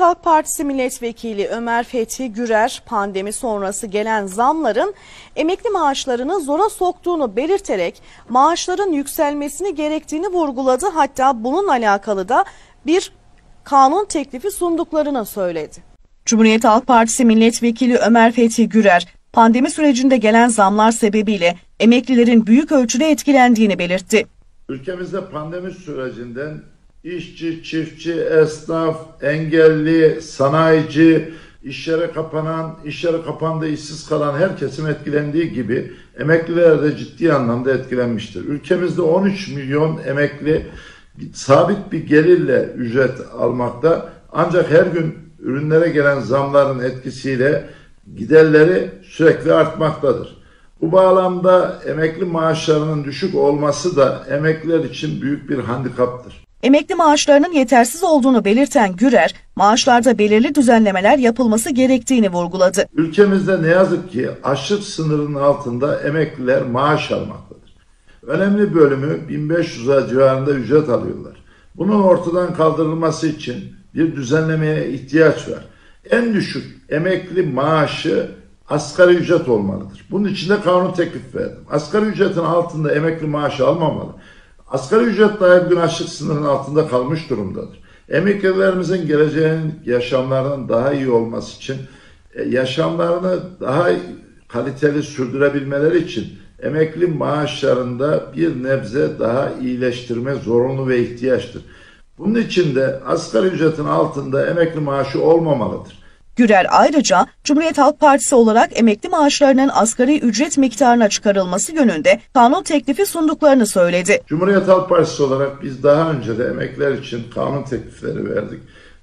Halk Partisi Milletvekili Ömer Fethi Gürer pandemi sonrası gelen zamların emekli maaşlarını zora soktuğunu belirterek maaşların yükselmesini gerektiğini vurguladı. Hatta bunun alakalı da bir kanun teklifi sunduklarını söyledi. Cumhuriyet Halk Partisi Milletvekili Ömer Fethi Gürer pandemi sürecinde gelen zamlar sebebiyle emeklilerin büyük ölçüde etkilendiğini belirtti. Ülkemizde pandemi sürecinden işçi, çiftçi, esnaf, engelli, sanayici, işyere kapanan, işyere kapandı, işsiz kalan her kesim etkilendiği gibi emekliler de ciddi anlamda etkilenmiştir. Ülkemizde 13 milyon emekli sabit bir gelirle ücret almakta ancak her gün ürünlere gelen zamların etkisiyle giderleri sürekli artmaktadır. Bu bağlamda emekli maaşlarının düşük olması da emekliler için büyük bir handikaptır. Emekli maaşlarının yetersiz olduğunu belirten Gürer, maaşlarda belirli düzenlemeler yapılması gerektiğini vurguladı. Ülkemizde ne yazık ki açlık sınırının altında emekliler maaş almaktadır. Önemli bölümü 1500'a civarında ücret alıyorlar. Bunun ortadan kaldırılması için bir düzenlemeye ihtiyaç var. En düşük emekli maaşı asgari ücret olmalıdır. Bunun için de kanun teklif verdim. Asgari ücretin altında emekli maaşı almamalı. Asgari ücret dahi bugün açlık sınırının altında kalmış durumdadır. Emeklilerimizin geleceğin yaşamlarının daha iyi olması için, e, yaşamlarını daha kaliteli sürdürebilmeleri için emekli maaşlarında bir nebze daha iyileştirme zorunlu ve ihtiyaçtır. Bunun için de asgari ücretin altında emekli maaşı olmamalıdır. Gürer ayrıca Cumhuriyet Halk Partisi olarak emekli maaşlarının asgari ücret miktarına çıkarılması yönünde kanun teklifi sunduklarını söyledi. Cumhuriyet Halk Partisi olarak biz daha önce de emekler için kanun teklifleri verdik.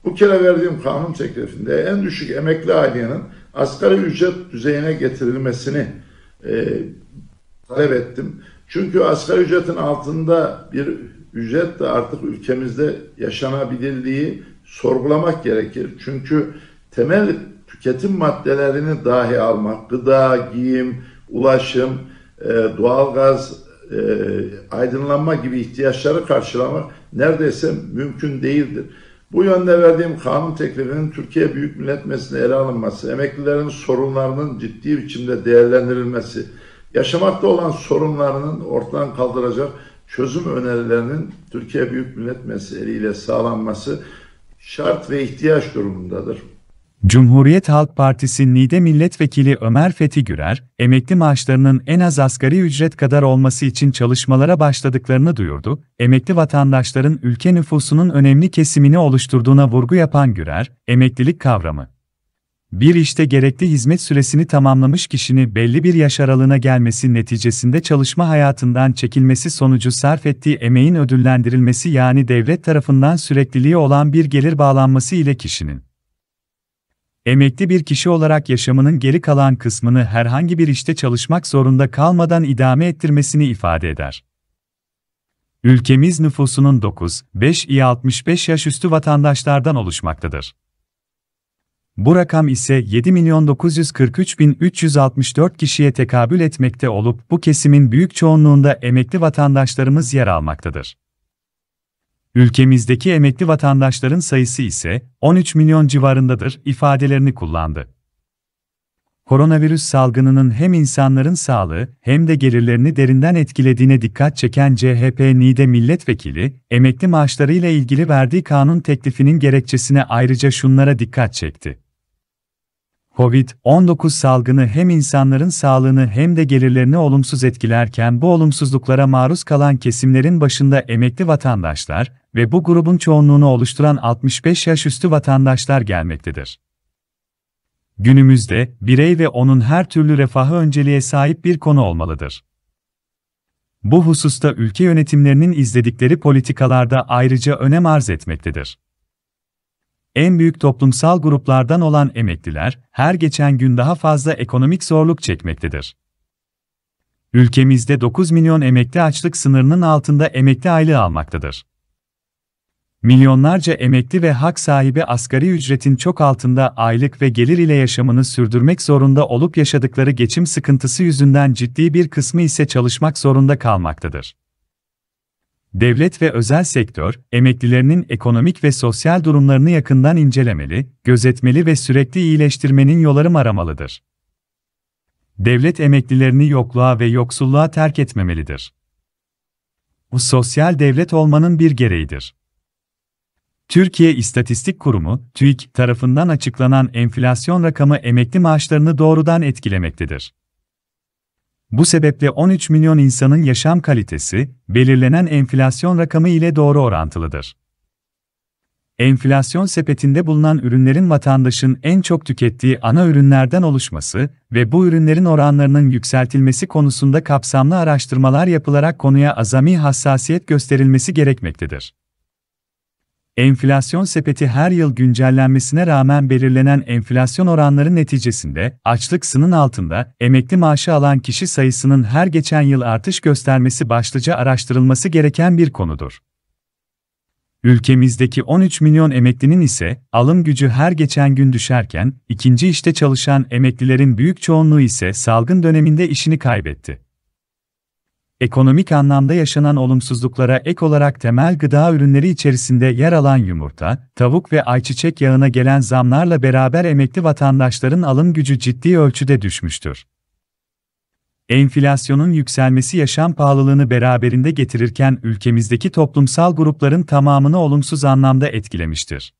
Bu kere verdiğim kanun teklifinde en düşük emekli ailenin asgari ücret düzeyine getirilmesini e, talep ettim. Çünkü asgari ücretin altında bir ücret de artık ülkemizde yaşanabilirliği sorgulamak gerekir. Çünkü temel tüketim maddelerini dahi almak, gıda, giyim, ulaşım, e, doğalgaz, e, aydınlanma gibi ihtiyaçları karşılamak neredeyse mümkün değildir. Bu yönde verdiğim kanun teklifinin Türkiye Büyük Millet Meclisi'ne ele alınması, emeklilerin sorunlarının ciddi biçimde değerlendirilmesi, yaşamakta olan sorunlarının ortadan kaldıracak çözüm önerilerinin Türkiye Büyük Millet Meclisi eliyle sağlanması şart ve ihtiyaç durumundadır. Cumhuriyet Halk Partisi NİDE Milletvekili Ömer Fethi Gürer, emekli maaşlarının en az asgari ücret kadar olması için çalışmalara başladıklarını duyurdu. Emekli vatandaşların ülke nüfusunun önemli kesimini oluşturduğuna vurgu yapan Gürer, emeklilik kavramı bir işte gerekli hizmet süresini tamamlamış kişinin belli bir yaş aralığına gelmesi neticesinde çalışma hayatından çekilmesi sonucu sarf ettiği emeğin ödüllendirilmesi yani devlet tarafından sürekliliği olan bir gelir bağlanması ile kişinin Emekli bir kişi olarak yaşamının geri kalan kısmını herhangi bir işte çalışmak zorunda kalmadan idame ettirmesini ifade eder. Ülkemiz nüfusunun 9,5 iyi 65 yaş üstü vatandaşlardan oluşmaktadır. Bu rakam ise 7.943.364 kişiye tekabül etmekte olup bu kesimin büyük çoğunluğunda emekli vatandaşlarımız yer almaktadır. Ülkemizdeki emekli vatandaşların sayısı ise 13 milyon civarındadır ifadelerini kullandı. Koronavirüs salgınının hem insanların sağlığı hem de gelirlerini derinden etkilediğine dikkat çeken CHP NİDE milletvekili, emekli maaşlarıyla ilgili verdiği kanun teklifinin gerekçesine ayrıca şunlara dikkat çekti. Covid-19 salgını hem insanların sağlığını hem de gelirlerini olumsuz etkilerken bu olumsuzluklara maruz kalan kesimlerin başında emekli vatandaşlar ve bu grubun çoğunluğunu oluşturan 65 yaş üstü vatandaşlar gelmektedir. Günümüzde birey ve onun her türlü refahı önceliğe sahip bir konu olmalıdır. Bu hususta ülke yönetimlerinin izledikleri politikalarda ayrıca önem arz etmektedir. En büyük toplumsal gruplardan olan emekliler, her geçen gün daha fazla ekonomik zorluk çekmektedir. Ülkemizde 9 milyon emekli açlık sınırının altında emekli aylığı almaktadır. Milyonlarca emekli ve hak sahibi asgari ücretin çok altında aylık ve gelir ile yaşamını sürdürmek zorunda olup yaşadıkları geçim sıkıntısı yüzünden ciddi bir kısmı ise çalışmak zorunda kalmaktadır devlet ve özel sektör, emeklilerinin ekonomik ve sosyal durumlarını yakından incelemeli, gözetmeli ve sürekli iyileştirmenin yollarını aramalıdır. Devlet emeklilerini yokluğa ve yoksulluğa terk etmemelidir. Bu sosyal devlet olmanın bir gereğidir. Türkiye İstatistik Kurumu, TÜİK tarafından açıklanan enflasyon rakamı emekli maaşlarını doğrudan etkilemektedir. Bu sebeple 13 milyon insanın yaşam kalitesi, belirlenen enflasyon rakamı ile doğru orantılıdır. Enflasyon sepetinde bulunan ürünlerin vatandaşın en çok tükettiği ana ürünlerden oluşması ve bu ürünlerin oranlarının yükseltilmesi konusunda kapsamlı araştırmalar yapılarak konuya azami hassasiyet gösterilmesi gerekmektedir. Enflasyon sepeti her yıl güncellenmesine rağmen belirlenen enflasyon oranları neticesinde açlık sının altında emekli maaşı alan kişi sayısının her geçen yıl artış göstermesi başlıca araştırılması gereken bir konudur. Ülkemizdeki 13 milyon emeklinin ise alım gücü her geçen gün düşerken ikinci işte çalışan emeklilerin büyük çoğunluğu ise salgın döneminde işini kaybetti ekonomik anlamda yaşanan olumsuzluklara ek olarak temel gıda ürünleri içerisinde yer alan yumurta, tavuk ve ayçiçek yağına gelen zamlarla beraber emekli vatandaşların alım gücü ciddi ölçüde düşmüştür. Enflasyonun yükselmesi yaşam pahalılığını beraberinde getirirken ülkemizdeki toplumsal grupların tamamını olumsuz anlamda etkilemiştir.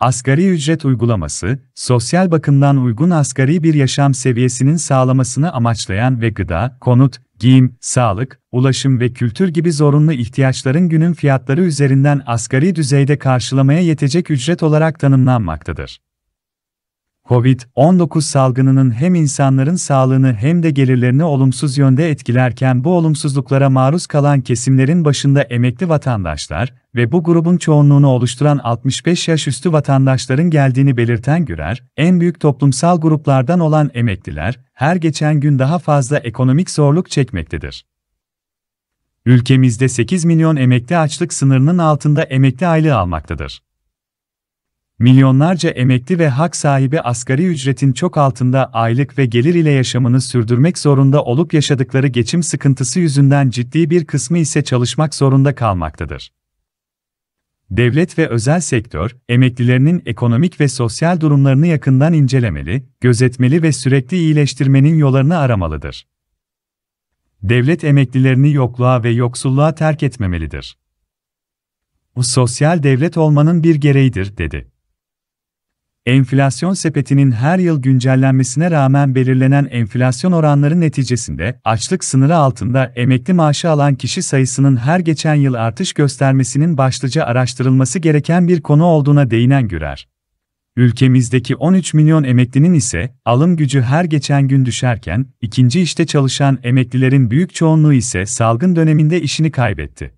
Asgari ücret uygulaması, sosyal bakımdan uygun asgari bir yaşam seviyesinin sağlamasını amaçlayan ve gıda, konut, giyim, sağlık, ulaşım ve kültür gibi zorunlu ihtiyaçların günün fiyatları üzerinden asgari düzeyde karşılamaya yetecek ücret olarak tanımlanmaktadır. Covid-19 salgınının hem insanların sağlığını hem de gelirlerini olumsuz yönde etkilerken bu olumsuzluklara maruz kalan kesimlerin başında emekli vatandaşlar ve bu grubun çoğunluğunu oluşturan 65 yaş üstü vatandaşların geldiğini belirten Gürer, en büyük toplumsal gruplardan olan emekliler her geçen gün daha fazla ekonomik zorluk çekmektedir. Ülkemizde 8 milyon emekli açlık sınırının altında emekli aylığı almaktadır. Milyonlarca emekli ve hak sahibi asgari ücretin çok altında aylık ve gelir ile yaşamını sürdürmek zorunda olup yaşadıkları geçim sıkıntısı yüzünden ciddi bir kısmı ise çalışmak zorunda kalmaktadır. Devlet ve özel sektör, emeklilerinin ekonomik ve sosyal durumlarını yakından incelemeli, gözetmeli ve sürekli iyileştirmenin yollarını aramalıdır. Devlet emeklilerini yokluğa ve yoksulluğa terk etmemelidir. Bu sosyal devlet olmanın bir gereğidir, dedi. Enflasyon sepetinin her yıl güncellenmesine rağmen belirlenen enflasyon oranları neticesinde açlık sınırı altında emekli maaşı alan kişi sayısının her geçen yıl artış göstermesinin başlıca araştırılması gereken bir konu olduğuna değinen Gürer. Ülkemizdeki 13 milyon emeklinin ise alım gücü her geçen gün düşerken ikinci işte çalışan emeklilerin büyük çoğunluğu ise salgın döneminde işini kaybetti.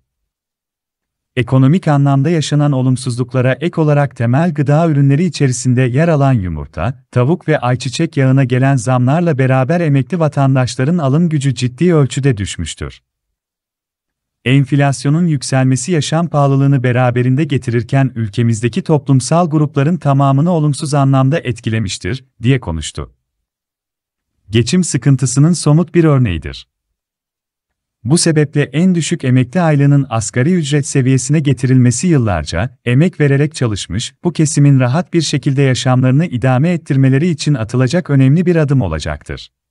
Ekonomik anlamda yaşanan olumsuzluklara ek olarak temel gıda ürünleri içerisinde yer alan yumurta, tavuk ve ayçiçek yağına gelen zamlarla beraber emekli vatandaşların alım gücü ciddi ölçüde düşmüştür. Enflasyonun yükselmesi yaşam pahalılığını beraberinde getirirken ülkemizdeki toplumsal grupların tamamını olumsuz anlamda etkilemiştir, diye konuştu. Geçim sıkıntısının somut bir örneğidir. Bu sebeple en düşük emekli aylığının asgari ücret seviyesine getirilmesi yıllarca, emek vererek çalışmış, bu kesimin rahat bir şekilde yaşamlarını idame ettirmeleri için atılacak önemli bir adım olacaktır.